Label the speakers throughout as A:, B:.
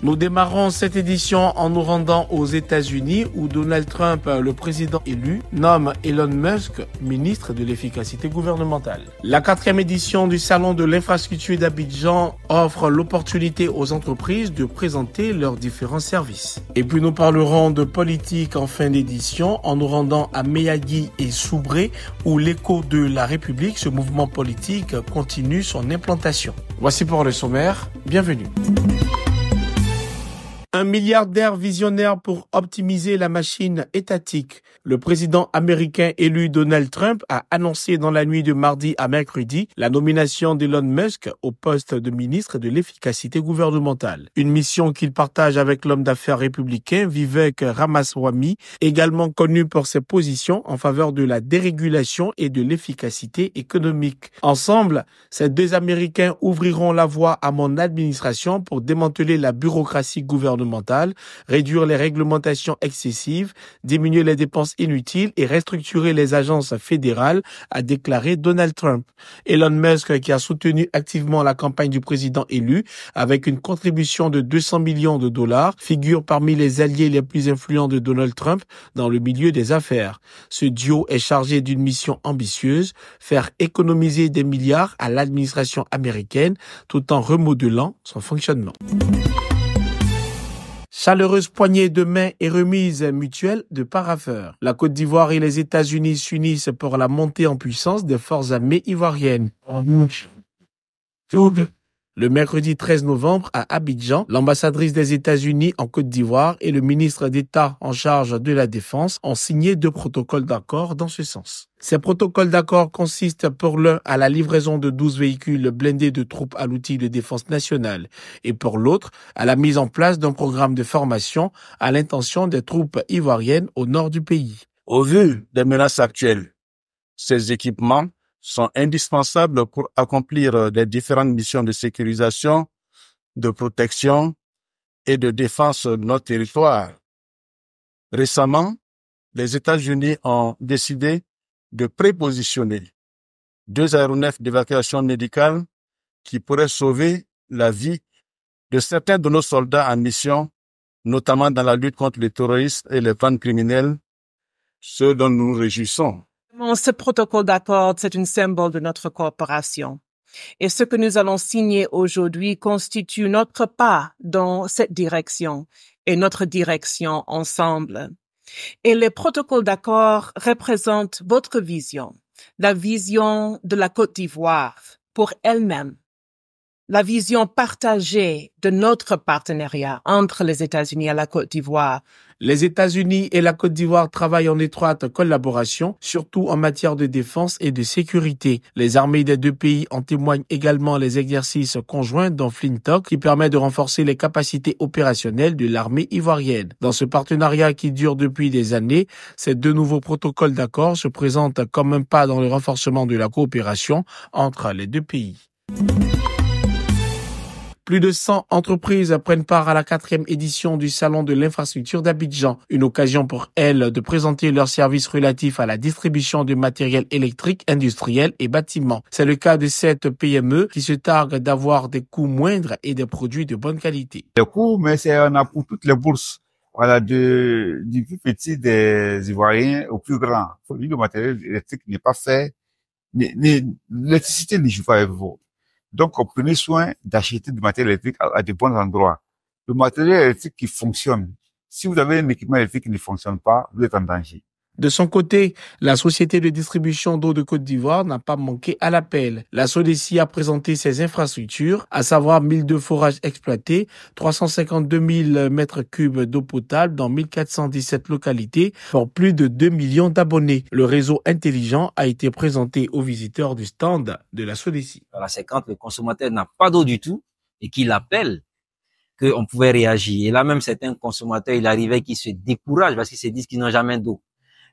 A: Nous démarrons cette édition en nous rendant aux États-Unis où Donald Trump, le président élu, nomme Elon Musk ministre de l'efficacité gouvernementale. La quatrième édition du Salon de l'infrastructure d'Abidjan offre l'opportunité aux entreprises de présenter leurs différents services. Et puis nous parlerons de politique en fin d'édition en nous rendant à Meyagi et Soubré où l'écho de la République, ce mouvement politique, continue son implantation. Voici pour le sommaire. Bienvenue. Un milliardaire visionnaire pour optimiser la machine étatique. Le président américain élu Donald Trump a annoncé dans la nuit de mardi à mercredi la nomination d'Elon Musk au poste de ministre de l'efficacité gouvernementale. Une mission qu'il partage avec l'homme d'affaires républicain Vivek Ramaswamy, également connu pour ses positions en faveur de la dérégulation et de l'efficacité économique. Ensemble, ces deux Américains ouvriront la voie à mon administration pour démanteler la bureaucratie gouvernementale réduire les réglementations excessives, diminuer les dépenses inutiles et restructurer les agences fédérales, a déclaré Donald Trump. Elon Musk, qui a soutenu activement la campagne du président élu avec une contribution de 200 millions de dollars, figure parmi les alliés les plus influents de Donald Trump dans le milieu des affaires. Ce duo est chargé d'une mission ambitieuse, faire économiser des milliards à l'administration américaine tout en remodelant son fonctionnement. Chaleureuse poignée de main et remise mutuelle de paraveurs. La Côte d'Ivoire et les États-Unis s'unissent pour la montée en puissance des forces armées ivoiriennes. Le mercredi 13 novembre, à Abidjan, l'ambassadrice des États-Unis en Côte d'Ivoire et le ministre d'État en charge de la Défense ont signé deux protocoles d'accord dans ce sens. Ces protocoles d'accord consistent pour l'un à la livraison de 12 véhicules blindés de troupes à l'outil de défense nationale et pour l'autre à la mise en place d'un programme de formation à l'intention des troupes ivoiriennes au nord du pays. Au vu des menaces actuelles, ces équipements sont indispensables pour accomplir euh, les différentes missions de sécurisation, de protection et de défense de notre territoire. Récemment, les États-Unis ont décidé de prépositionner deux aéronefs d'évacuation médicale qui pourraient sauver la vie de certains de nos soldats en mission, notamment dans la lutte contre les terroristes et les bandes criminelles, ceux dont nous nous réjouissons. Ce protocole d'accord, c'est un symbole de notre coopération. Et ce que nous allons signer aujourd'hui constitue notre pas dans cette direction et notre direction ensemble. Et les protocoles d'accord représentent votre vision, la vision de la Côte d'Ivoire pour elle-même la vision partagée de notre partenariat entre les États-Unis et la Côte d'Ivoire. Les États-Unis et la Côte d'Ivoire travaillent en étroite collaboration, surtout en matière de défense et de sécurité. Les armées des deux pays en témoignent également les exercices conjoints dans Flintock qui permet de renforcer les capacités opérationnelles de l'armée ivoirienne. Dans ce partenariat qui dure depuis des années, ces deux nouveaux protocoles d'accord se présentent comme un pas dans le renforcement de la coopération entre les deux pays. Plus de 100 entreprises prennent part à la quatrième édition du Salon de l'infrastructure d'Abidjan, une occasion pour elles de présenter leurs services relatifs à la distribution du matériel électrique, industriel et bâtiment. C'est le cas de cette PME qui se targue d'avoir des coûts moindres et des produits de bonne qualité. Les coûts, mais c'est un pour toutes les bourses voilà, de, du plus petit des Ivoiriens au plus grand. le matériel électrique n'est pas fait, l'électricité n'est pas donc, prenez soin d'acheter du matériel électrique à, à de bons endroits. Le matériel électrique qui fonctionne. Si vous avez un équipement électrique qui ne fonctionne pas, vous êtes en danger. De son côté, la société de distribution d'eau de Côte d'Ivoire n'a pas manqué à l'appel. La SODECI a présenté ses infrastructures, à savoir de forages exploités, 352 000 mètres cubes d'eau potable dans 1417 localités pour plus de 2 millions d'abonnés. Le réseau intelligent a été présenté aux visiteurs du stand de la SODECI. Voilà, c'est quand le consommateur n'a pas d'eau du tout et qu'il appelle qu'on pouvait réagir. Et là même, certains consommateurs, il arrivait qu'ils se découragent parce qu'ils se disent qu'ils n'ont jamais d'eau.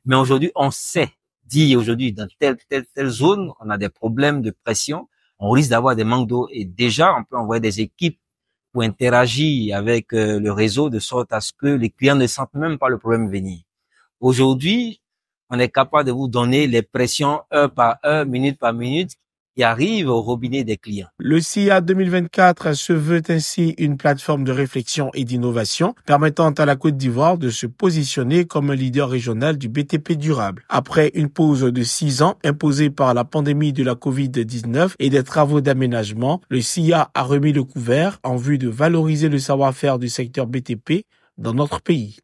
A: Mais aujourd'hui, on sait dit aujourd'hui dans telle, telle, telle zone, on a des problèmes de pression, on risque d'avoir des manques d'eau. Et déjà, on peut envoyer des équipes pour interagir avec euh, le réseau de sorte à ce que les clients ne sentent même pas le problème venir. Aujourd'hui, on est capable de vous donner les pressions heure par heure, minute par minute, qui arrive au robinet des clients. Le CIA 2024 se veut ainsi une plateforme de réflexion et d'innovation permettant à la Côte d'Ivoire de se positionner comme un leader régional du BTP durable. Après une pause de six ans imposée par la pandémie de la COVID-19 et des travaux d'aménagement, le CIA a remis le couvert en vue de valoriser le savoir-faire du secteur BTP dans notre pays.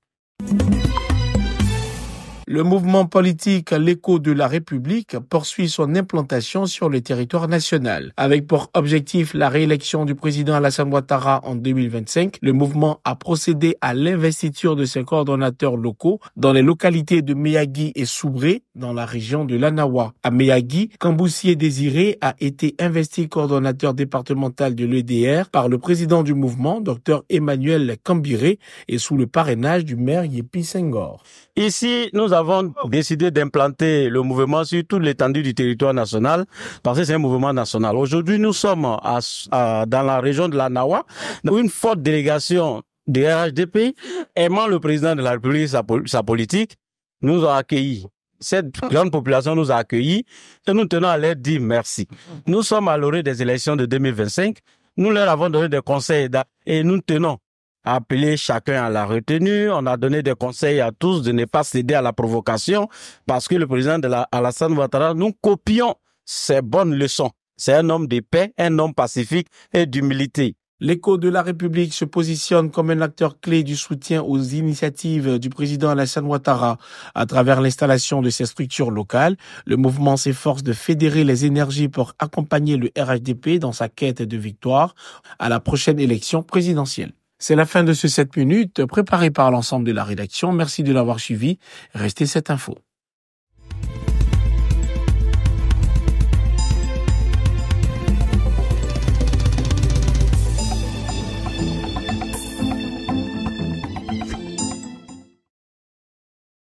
A: Le mouvement politique L'écho de la République poursuit son implantation sur le territoire national. Avec pour objectif la réélection du président Alassane Ouattara en 2025, le mouvement a procédé à l'investiture de ses coordonnateurs locaux dans les localités de Meyagi et Soubré, dans la région de l'Anawa. À Meyagi, Camboussier Désiré a été investi coordonnateur départemental de l'EDR par le président du mouvement, Dr Emmanuel Cambiré, et sous le parrainage du maire Yepi Senghor. Ici, nous avons avons décidé d'implanter le mouvement sur toute l'étendue du territoire national, parce que c'est un mouvement national. Aujourd'hui, nous sommes dans la région de la Nawa, où une forte délégation du RHDP, aimant le président de la République sa, sa politique, nous a accueillis cette grande population nous a accueillis et nous tenons à leur dire merci. Nous sommes à l'orée des élections de 2025. Nous leur avons donné des conseils et nous tenons appelé chacun à la retenue. On a donné des conseils à tous de ne pas céder à la provocation parce que le président de la, Alassane Ouattara, nous copions ses bonnes leçons. C'est un homme de paix, un homme pacifique et d'humilité. L'écho de la République se positionne comme un acteur clé du soutien aux initiatives du président Alassane Ouattara. À travers l'installation de ses structures locales, le mouvement s'efforce de fédérer les énergies pour accompagner le RHDP dans sa quête de victoire à la prochaine élection présidentielle. C'est la fin de ce 7 minutes préparé par l'ensemble de la rédaction. Merci de l'avoir suivi. Restez cette info.